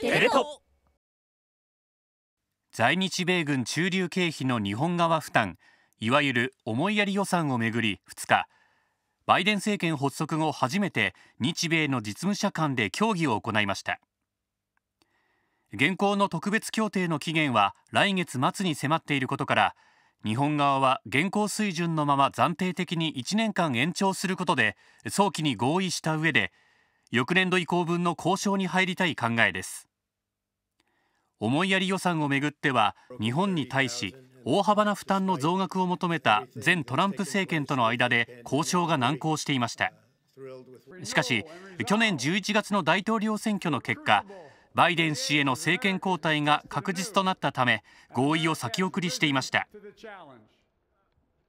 テレ東在日米軍駐留経費の日本側負担いわゆる思いやり予算をめぐり2日バイデン政権発足後初めて日米の実務者間で協議を行いました現行の特別協定の期限は来月末に迫っていることから日本側は現行水準のまま暫定的に1年間延長することで早期に合意した上で翌年度以降分の交渉に入りたい考えです思いやり予算をめぐっては日本に対し大幅な負担の増額を求めた前トランプ政権との間で交渉が難航していましたしかし去年11月の大統領選挙の結果バイデン氏への政権交代が確実となったため合意を先送りしていました